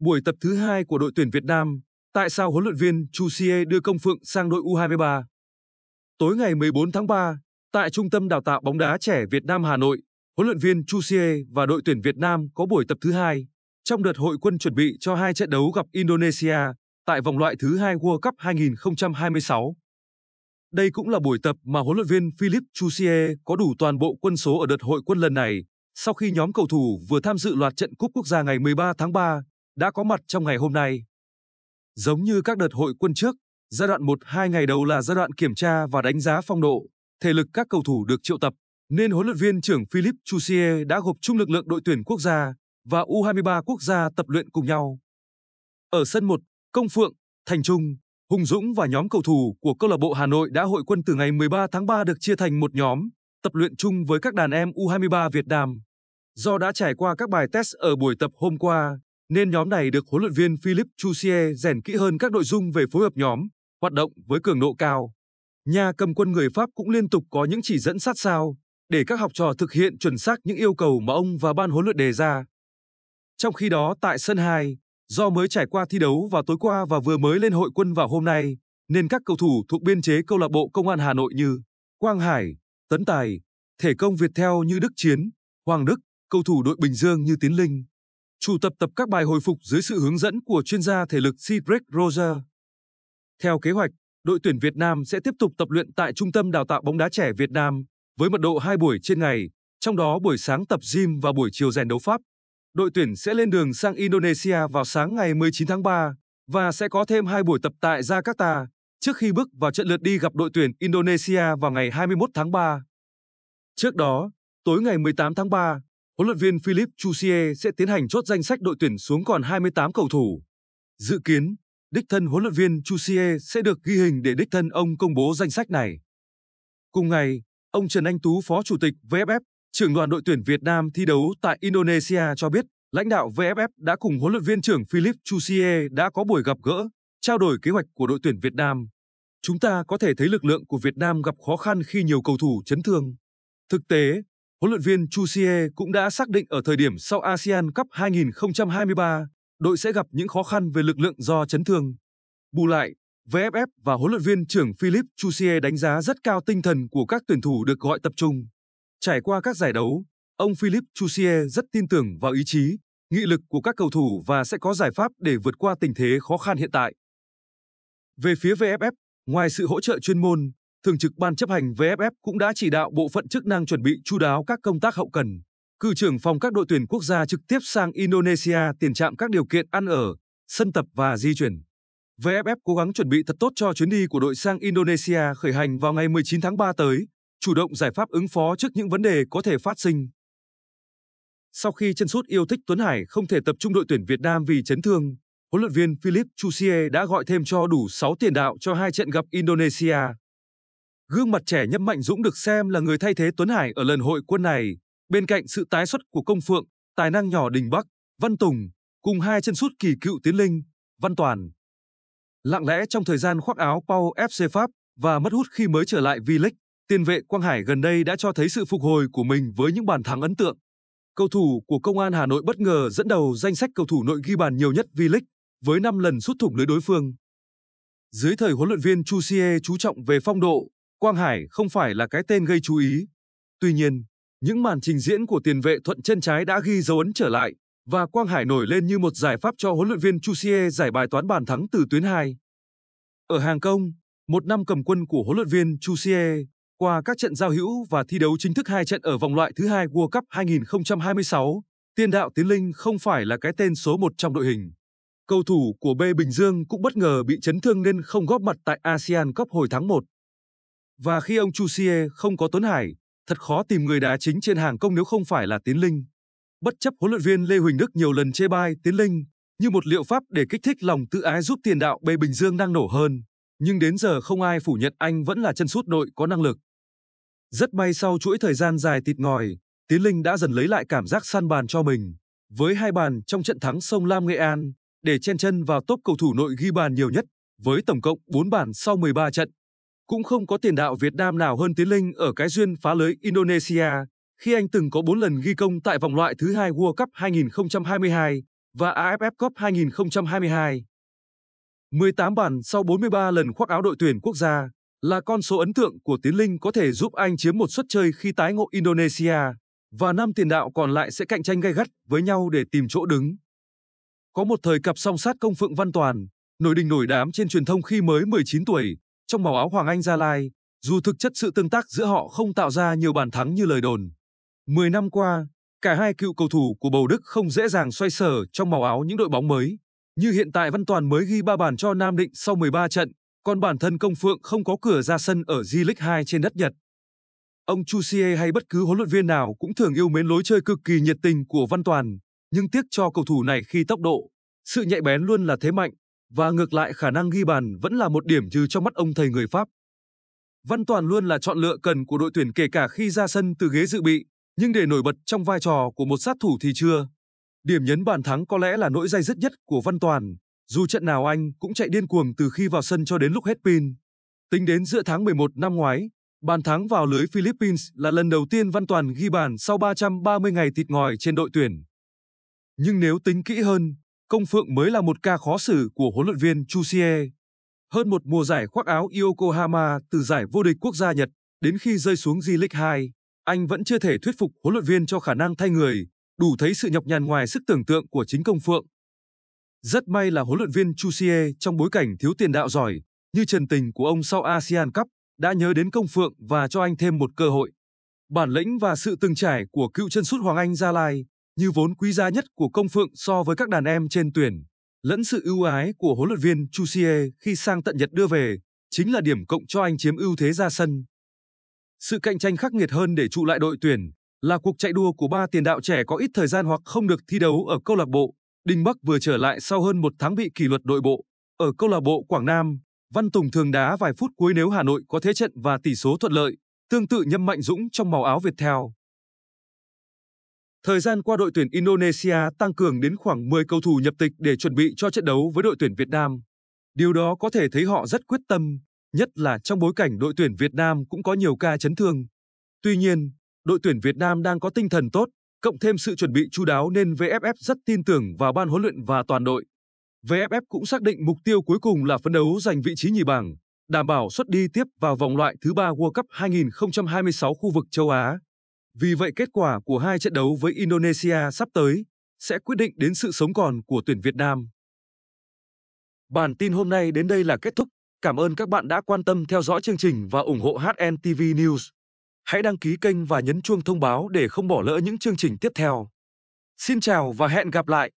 Buổi tập thứ hai của đội tuyển Việt Nam, tại sao huấn luyện viên Chu Sie đưa Công Phượng sang đội U23? Tối ngày 14 tháng 3, tại Trung tâm Đào tạo bóng đá trẻ Việt Nam Hà Nội, huấn luyện viên Chu Sie và đội tuyển Việt Nam có buổi tập thứ hai trong đợt hội quân chuẩn bị cho hai trận đấu gặp Indonesia tại vòng loại thứ hai World Cup 2026. Đây cũng là buổi tập mà huấn luyện viên Philip Chusie có đủ toàn bộ quân số ở đợt hội quân lần này sau khi nhóm cầu thủ vừa tham dự loạt trận cúp quốc gia ngày 13 tháng 3 đã có mặt trong ngày hôm nay. Giống như các đợt hội quân trước, giai đoạn 1-2 ngày đầu là giai đoạn kiểm tra và đánh giá phong độ, thể lực các cầu thủ được triệu tập, nên huấn luyện viên trưởng Philip Chusier đã gộp chung lực lượng đội tuyển quốc gia và U23 quốc gia tập luyện cùng nhau. Ở sân 1, Công Phượng, Thành Trung, Hùng Dũng và nhóm cầu thủ của câu lạc bộ Hà Nội đã hội quân từ ngày 13 tháng 3 được chia thành một nhóm, tập luyện chung với các đàn em U23 Việt Nam. Do đã trải qua các bài test ở buổi tập hôm qua, nên nhóm này được huấn luyện viên Philip Chusier rèn kỹ hơn các nội dung về phối hợp nhóm, hoạt động với cường độ cao. Nhà cầm quân người Pháp cũng liên tục có những chỉ dẫn sát sao để các học trò thực hiện chuẩn xác những yêu cầu mà ông và ban huấn luyện đề ra. Trong khi đó tại sân 2, do mới trải qua thi đấu vào tối qua và vừa mới lên hội quân vào hôm nay, nên các cầu thủ thuộc biên chế câu lạc bộ Công an Hà Nội như Quang Hải, Tấn Tài, Thể công Việt theo như Đức Chiến, Hoàng Đức, cầu thủ đội Bình Dương như Tiến Linh. Chủ tập tập các bài hồi phục dưới sự hướng dẫn của chuyên gia thể lực Cedric Roger. Theo kế hoạch, đội tuyển Việt Nam sẽ tiếp tục tập luyện tại Trung tâm Đào tạo bóng đá trẻ Việt Nam với mật độ 2 buổi trên ngày, trong đó buổi sáng tập gym và buổi chiều rèn đấu pháp. Đội tuyển sẽ lên đường sang Indonesia vào sáng ngày 19 tháng 3 và sẽ có thêm hai buổi tập tại Jakarta trước khi bước vào trận lượt đi gặp đội tuyển Indonesia vào ngày 21 tháng 3. Trước đó, tối ngày 18 tháng 3, huấn luyện viên Philip Chusie sẽ tiến hành chốt danh sách đội tuyển xuống còn 28 cầu thủ. Dự kiến, đích thân huấn luyện viên Chusie sẽ được ghi hình để đích thân ông công bố danh sách này. Cùng ngày, ông Trần Anh Tú, Phó Chủ tịch VFF, trưởng đoàn đội tuyển Việt Nam thi đấu tại Indonesia cho biết, lãnh đạo VFF đã cùng huấn luyện viên trưởng Philip Chusie đã có buổi gặp gỡ, trao đổi kế hoạch của đội tuyển Việt Nam. Chúng ta có thể thấy lực lượng của Việt Nam gặp khó khăn khi nhiều cầu thủ chấn thương. Thực tế, huấn luyện viên Chusie cũng đã xác định ở thời điểm sau ASEAN Cup 2023, đội sẽ gặp những khó khăn về lực lượng do chấn thương. Bù lại, VFF và huấn luyện viên trưởng Philip Chusie đánh giá rất cao tinh thần của các tuyển thủ được gọi tập trung. Trải qua các giải đấu, ông Philip Chusie rất tin tưởng vào ý chí, nghị lực của các cầu thủ và sẽ có giải pháp để vượt qua tình thế khó khăn hiện tại. Về phía VFF, ngoài sự hỗ trợ chuyên môn, Thường trực Ban chấp hành VFF cũng đã chỉ đạo bộ phận chức năng chuẩn bị chu đáo các công tác hậu cần. Cử trưởng phòng các đội tuyển quốc gia trực tiếp sang Indonesia tiền trạm các điều kiện ăn ở, sân tập và di chuyển. VFF cố gắng chuẩn bị thật tốt cho chuyến đi của đội sang Indonesia khởi hành vào ngày 19 tháng 3 tới, chủ động giải pháp ứng phó trước những vấn đề có thể phát sinh. Sau khi chân sút yêu thích Tuấn Hải không thể tập trung đội tuyển Việt Nam vì chấn thương, huấn luyện viên Philip Chusie đã gọi thêm cho đủ 6 tiền đạo cho hai trận gặp Indonesia. Gương mặt trẻ Nhâm Mạnh Dũng được xem là người thay thế Tuấn Hải ở lần hội quân này, bên cạnh sự tái xuất của Công Phượng, tài năng nhỏ Đình Bắc, Văn Tùng, cùng hai chân sút kỳ cựu Tiến Linh, Văn Toàn. Lặng lẽ trong thời gian khoác áo Pau FC Pháp và mất hút khi mới trở lại V-League, tiền vệ Quang Hải gần đây đã cho thấy sự phục hồi của mình với những bàn thắng ấn tượng. Cầu thủ của Công an Hà Nội bất ngờ dẫn đầu danh sách cầu thủ nội ghi bàn nhiều nhất V-League với 5 lần sút thủng lưới đối phương. Dưới thời huấn luyện viên Chu Xie chú trọng về phong độ, Quang Hải không phải là cái tên gây chú ý. Tuy nhiên, những màn trình diễn của tiền vệ thuận chân trái đã ghi dấu ấn trở lại và Quang Hải nổi lên như một giải pháp cho huấn luyện viên Chu Xie giải bài toán bàn thắng từ tuyến 2. Ở hàng công, một năm cầm quân của huấn luyện viên Chu Xie qua các trận giao hữu và thi đấu chính thức hai trận ở vòng loại thứ hai World Cup 2026, tiền đạo Tiến Linh không phải là cái tên số một trong đội hình. Cầu thủ của B Bình Dương cũng bất ngờ bị chấn thương nên không góp mặt tại ASEAN Cup hồi tháng 1. Và khi ông Chusie không có Tuấn Hải, thật khó tìm người đá chính trên hàng công nếu không phải là Tiến Linh. Bất chấp huấn luyện viên Lê Huỳnh Đức nhiều lần chê bai Tiến Linh như một liệu pháp để kích thích lòng tự ái giúp tiền đạo Bê Bình Dương năng nổ hơn, nhưng đến giờ không ai phủ nhận anh vẫn là chân sút đội có năng lực. Rất may sau chuỗi thời gian dài tịt ngòi, Tiến Linh đã dần lấy lại cảm giác săn bàn cho mình, với hai bàn trong trận thắng Sông Lam Nghệ An, để chen chân vào top cầu thủ nội ghi bàn nhiều nhất, với tổng cộng 4 bàn sau 13 trận. Cũng không có tiền đạo Việt Nam nào hơn Tiến Linh ở cái duyên phá lưới Indonesia khi anh từng có 4 lần ghi công tại vòng loại thứ hai World Cup 2022 và AFF Cup 2022. 18 bàn sau 43 lần khoác áo đội tuyển quốc gia là con số ấn tượng của Tiến Linh có thể giúp anh chiếm một suất chơi khi tái ngộ Indonesia và năm tiền đạo còn lại sẽ cạnh tranh gay gắt với nhau để tìm chỗ đứng. Có một thời cặp song sát công Phượng Văn Toàn, nổi đình nổi đám trên truyền thông khi mới 19 tuổi, trong màu áo Hoàng Anh Gia Lai, dù thực chất sự tương tác giữa họ không tạo ra nhiều bàn thắng như lời đồn. mười năm qua, cả hai cựu cầu thủ của Bầu Đức không dễ dàng xoay sở trong màu áo những đội bóng mới. Như hiện tại Văn Toàn mới ghi 3 bàn cho Nam Định sau 13 trận, còn bản thân Công Phượng không có cửa ra sân ở J-League 2 trên đất Nhật. Ông Chu Xie hay bất cứ huấn luyện viên nào cũng thường yêu mến lối chơi cực kỳ nhiệt tình của Văn Toàn, nhưng tiếc cho cầu thủ này khi tốc độ, sự nhạy bén luôn là thế mạnh và ngược lại khả năng ghi bàn vẫn là một điểm trừ trong mắt ông thầy người Pháp. Văn Toàn luôn là chọn lựa cần của đội tuyển kể cả khi ra sân từ ghế dự bị, nhưng để nổi bật trong vai trò của một sát thủ thì chưa. Điểm nhấn bàn thắng có lẽ là nỗi dây dứt nhất của Văn Toàn, dù trận nào anh cũng chạy điên cuồng từ khi vào sân cho đến lúc hết pin. Tính đến giữa tháng 11 năm ngoái, bàn thắng vào lưới Philippines là lần đầu tiên Văn Toàn ghi bàn sau 330 ngày thịt ngòi trên đội tuyển. Nhưng nếu tính kỹ hơn, Công Phượng mới là một ca khó xử của huấn luyện viên Chusie. Hơn một mùa giải khoác áo Yokohama từ giải vô địch quốc gia Nhật đến khi rơi xuống J-League 2, anh vẫn chưa thể thuyết phục huấn luyện viên cho khả năng thay người, đủ thấy sự nhọc nhằn ngoài sức tưởng tượng của chính Công Phượng. Rất may là huấn luyện viên Chusie trong bối cảnh thiếu tiền đạo giỏi, như trần tình của ông sau ASEAN Cup, đã nhớ đến Công Phượng và cho anh thêm một cơ hội. Bản lĩnh và sự từng trải của cựu chân sút Hoàng Anh Gia Lai như vốn quý giá nhất của công phượng so với các đàn em trên tuyển, lẫn sự ưu ái của huấn luyện viên Chusie khi sang tận Nhật đưa về, chính là điểm cộng cho anh chiếm ưu thế ra sân. Sự cạnh tranh khắc nghiệt hơn để trụ lại đội tuyển là cuộc chạy đua của ba tiền đạo trẻ có ít thời gian hoặc không được thi đấu ở câu lạc bộ. Đinh Bắc vừa trở lại sau hơn một tháng bị kỷ luật đội bộ. Ở câu lạc bộ Quảng Nam, Văn Tùng thường đá vài phút cuối nếu Hà Nội có thế trận và tỷ số thuận lợi, tương tự nhâm mạnh dũng trong màu áo Việt Theo. Thời gian qua đội tuyển Indonesia tăng cường đến khoảng 10 cầu thủ nhập tịch để chuẩn bị cho trận đấu với đội tuyển Việt Nam. Điều đó có thể thấy họ rất quyết tâm, nhất là trong bối cảnh đội tuyển Việt Nam cũng có nhiều ca chấn thương. Tuy nhiên, đội tuyển Việt Nam đang có tinh thần tốt, cộng thêm sự chuẩn bị chu đáo nên VFF rất tin tưởng vào ban huấn luyện và toàn đội. VFF cũng xác định mục tiêu cuối cùng là phấn đấu giành vị trí nhì bảng, đảm bảo xuất đi tiếp vào vòng loại thứ ba World Cup 2026 khu vực châu Á. Vì vậy kết quả của hai trận đấu với Indonesia sắp tới sẽ quyết định đến sự sống còn của tuyển Việt Nam. Bản tin hôm nay đến đây là kết thúc. Cảm ơn các bạn đã quan tâm theo dõi chương trình và ủng hộ HNTV News. Hãy đăng ký kênh và nhấn chuông thông báo để không bỏ lỡ những chương trình tiếp theo. Xin chào và hẹn gặp lại!